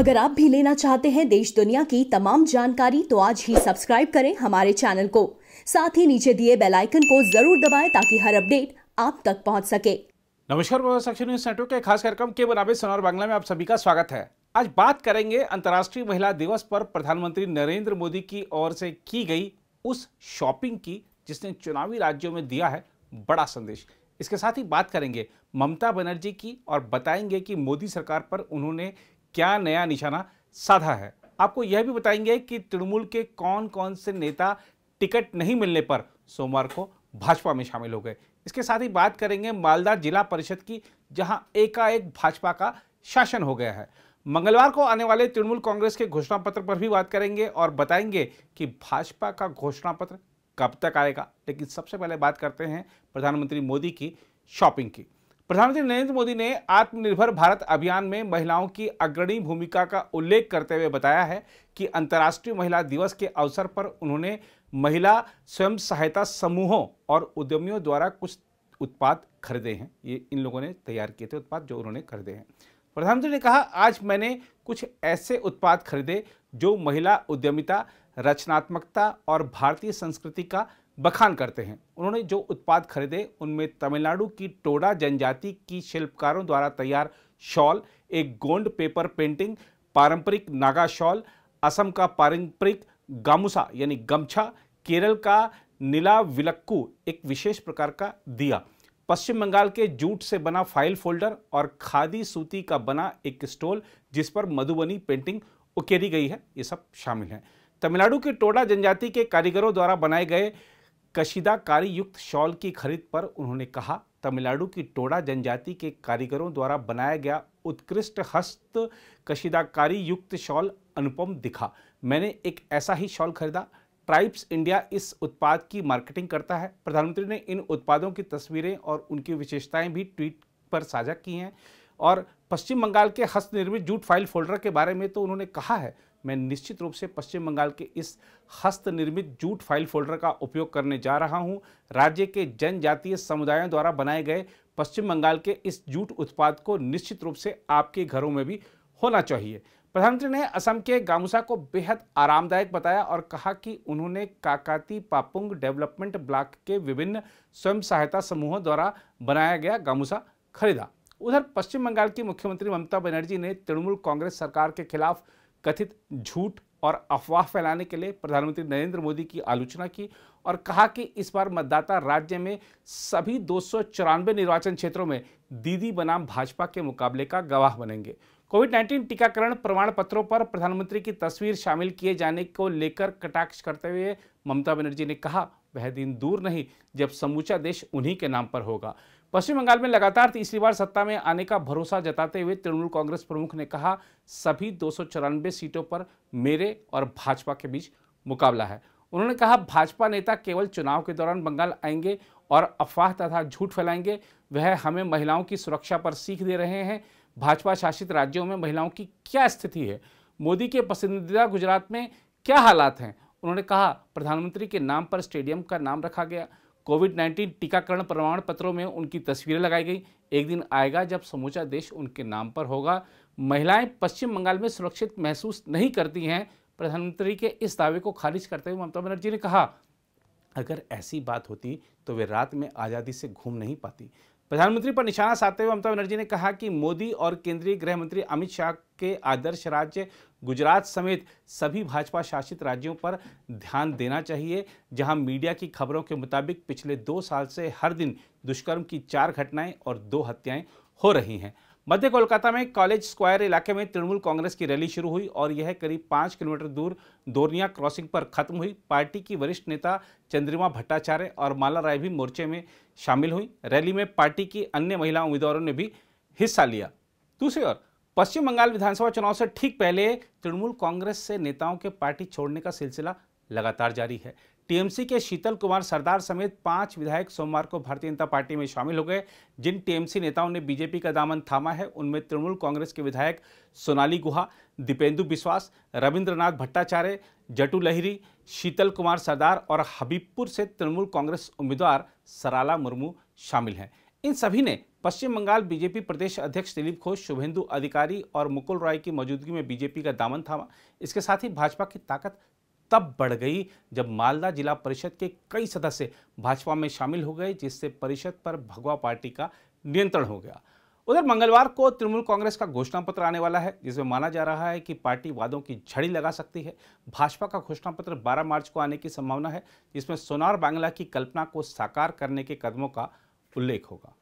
अगर आप भी लेना चाहते हैं देश दुनिया की तमाम जानकारी तो आज ही सब्सक्राइब करें हमारे चैनल को साथ ही नीचे दिए बेल आइकन को जरूर दबाएं ताकि हर अपडेट आप तक पहुंच सके नमस्कार न्यूज नेटवर्क के खास कार्यक्रम के मुनाबे सोनार बांग्ला में आप सभी का स्वागत है आज बात करेंगे अंतर्राष्ट्रीय महिला दिवस पर प्रधानमंत्री नरेंद्र मोदी की ओर से की गई उस शॉपिंग की जिसने चुनावी राज्यों में दिया है बड़ा संदेश इसके साथ ही बात करेंगे ममता बनर्जी की और बताएंगे कि मोदी सरकार पर उन्होंने क्या नया निशाना साधा है आपको यह भी बताएंगे कि तृणमूल के कौन कौन से नेता टिकट नहीं मिलने पर सोमवार को भाजपा में शामिल हो गए इसके साथ ही बात करेंगे मालदा जिला परिषद की जहां एकाएक भाजपा का शासन हो गया है मंगलवार को आने वाले तृणमूल कांग्रेस के घोषणा पत्र पर भी बात करेंगे और बताएंगे कि भाजपा का घोषणा पत्र कब तक आएगा लेकिन सबसे पहले बात करते हैं प्रधानमंत्री मोदी की शॉपिंग की प्रधानमंत्री नरेंद्र मोदी ने आत्मनिर्भर भारत अभियान में महिलाओं की अग्रणी भूमिका का उल्लेख करते हुए बताया है कि अंतर्राष्ट्रीय महिला दिवस के अवसर पर उन्होंने महिला स्वयं सहायता समूहों और उद्यमियों द्वारा कुछ उत्पाद खरीदे हैं ये इन लोगों ने तैयार किए थे उत्पाद जो उन्होंने खरीदे हैं प्रधानमंत्री ने कहा आज मैंने कुछ ऐसे उत्पाद खरीदे जो महिला उद्यमिता रचनात्मकता और भारतीय संस्कृति का बखान करते हैं उन्होंने जो उत्पाद खरीदे उनमें तमिलनाडु की टोडा जनजाति की शिल्पकारों द्वारा तैयार शॉल एक गोंड पेपर पेंटिंग पारंपरिक नागा शॉल असम का पारंपरिक गामुसा यानी गमछा केरल का नीला विलक्कू एक विशेष प्रकार का दिया पश्चिम बंगाल के जूट से बना फाइल फोल्डर और खादी सूती का बना एक स्टोल जिस पर मधुबनी पेंटिंग उकेरी गई है ये सब शामिल हैं तमिलनाडु के टोडा जनजाति के कारीगरों द्वारा बनाए गए कशिदाकारी युक्त शॉल की खरीद पर उन्होंने कहा तमिलनाडु की टोडा जनजाति के कारीगरों द्वारा बनाया गया उत्कृष्ट हस्त कशिदाकारी युक्त शॉल अनुपम दिखा मैंने एक ऐसा ही शॉल खरीदा ट्राइब्स इंडिया इस उत्पाद की मार्केटिंग करता है प्रधानमंत्री ने इन उत्पादों की तस्वीरें और उनकी विशेषताएं भी ट्वीट पर साझा की हैं और पश्चिम बंगाल के हस्तनिर्मित जूट फाइल फोल्डर के बारे में तो उन्होंने कहा है मैं निश्चित रूप से पश्चिम बंगाल के इस हस्त निर्मित जूट फाइल फोल्डर का उपयोग करने जा रहा हूं राज्य के जनजातीय समुदायों द्वारा बनाए गए पश्चिम बंगाल के इस जूट उत्पाद को निश्चित रूप से आपके घरों में भी होना चाहिए प्रधानमंत्री ने असम के गामुसा को बेहद आरामदायक बताया और कहा कि उन्होंने काकाती पापुंग डेवलपमेंट ब्लॉक के विभिन्न स्वयं सहायता समूहों द्वारा बनाया गया गामुसा खरीदा उधर पश्चिम बंगाल की मुख्यमंत्री ममता बनर्जी ने तृणमूल कांग्रेस सरकार के खिलाफ कथित झूठ और अफवाह फैलाने के लिए प्रधानमंत्री नरेंद्र मोदी की आलोचना की और कहा कि इस बार मतदाता राज्य में सभी दो निर्वाचन क्षेत्रों में दीदी बनाम भाजपा के मुकाबले का गवाह बनेंगे कोविड 19 टीकाकरण प्रमाण पत्रों पर प्रधानमंत्री की तस्वीर शामिल किए जाने को लेकर कटाक्ष करते हुए ममता बनर्जी ने कहा वह दिन दूर नहीं जब समूचा देश उन्हीं के नाम पर होगा पश्चिम बंगाल में लगातार तीसरी बार सत्ता में आने का भरोसा जताते हुए तृणमूल कांग्रेस प्रमुख ने कहा सभी दो सीटों पर मेरे और भाजपा के बीच मुकाबला है उन्होंने कहा भाजपा नेता केवल चुनाव के दौरान बंगाल आएंगे और अफवाह तथा झूठ फैलाएंगे वह हमें महिलाओं की सुरक्षा पर सीख दे रहे हैं भाजपा शासित राज्यों में महिलाओं की क्या स्थिति है मोदी के पसंदीदा गुजरात में क्या हालात हैं उन्होंने कहा प्रधानमंत्री के नाम पर स्टेडियम का नाम रखा गया कोविड 19 टीकाकरण प्रमाण पत्रों में उनकी तस्वीरें लगाई गई एक दिन आएगा जब समूचा देश उनके नाम पर होगा महिलाएं पश्चिम बंगाल में सुरक्षित महसूस नहीं करती हैं प्रधानमंत्री के इस दावे को खारिज करते हुए ममता बनर्जी ने कहा अगर ऐसी बात होती तो वे रात में आज़ादी से घूम नहीं पाती प्रधानमंत्री पर निशाना साधते हुए ममता बनर्जी ने कहा कि मोदी और केंद्रीय गृह मंत्री अमित शाह के आदर्श राज्य गुजरात समेत सभी भाजपा शासित राज्यों पर ध्यान देना चाहिए जहां मीडिया की खबरों के मुताबिक पिछले दो साल से हर दिन दुष्कर्म की चार घटनाएं और दो हत्याएं हो रही हैं मध्य कोलकाता में कॉलेज स्क्वायर इलाके में तृणमूल कांग्रेस की रैली शुरू हुई और यह करीब पांच किलोमीटर दूर दोरनिया क्रॉसिंग पर खत्म हुई पार्टी की वरिष्ठ नेता चंद्रिमा भट्टाचार्य और माला राय भी मोर्चे में शामिल हुई रैली में पार्टी की अन्य महिला उम्मीदवारों ने भी हिस्सा लिया दूसरी ओर पश्चिम बंगाल विधानसभा चुनाव से ठीक पहले तृणमूल कांग्रेस से नेताओं के पार्टी छोड़ने का सिलसिला लगातार जारी है टीएमसी के शीतल कुमार सरदार समेत पांच विधायक सोमवार को भारतीय जनता पार्टी में शामिल हो गए जिन टीएमसी नेताओं ने बीजेपी का दामन थामा है उनमें तृणमूल कांग्रेस के विधायक सोनाली गुहा दीपेंदु बिश्वास रविंद्रनाथ भट्टाचार्य जटू लहरी शीतल कुमार सरदार और हबीबपुर से तृणमूल कांग्रेस उम्मीदवार सराला मुर्मू शामिल हैं इन सभी ने पश्चिम बंगाल बीजेपी प्रदेश अध्यक्ष दिलीप घोष शुभेंदु अधिकारी और मुकुल रॉय की मौजूदगी में बीजेपी का दामन थामा इसके साथ ही भाजपा की ताकत तब बढ़ गई जब मालदा जिला परिषद के कई सदस्य भाजपा में शामिल हो गए जिससे परिषद पर भगवा पार्टी का नियंत्रण हो गया उधर मंगलवार को तृणमूल कांग्रेस का घोषणा पत्र आने वाला है जिसमें माना जा रहा है कि पार्टी वादों की झड़ी लगा सकती है भाजपा का घोषणा पत्र 12 मार्च को आने की संभावना है जिसमें सोनार बांग्ला की कल्पना को साकार करने के कदमों का उल्लेख होगा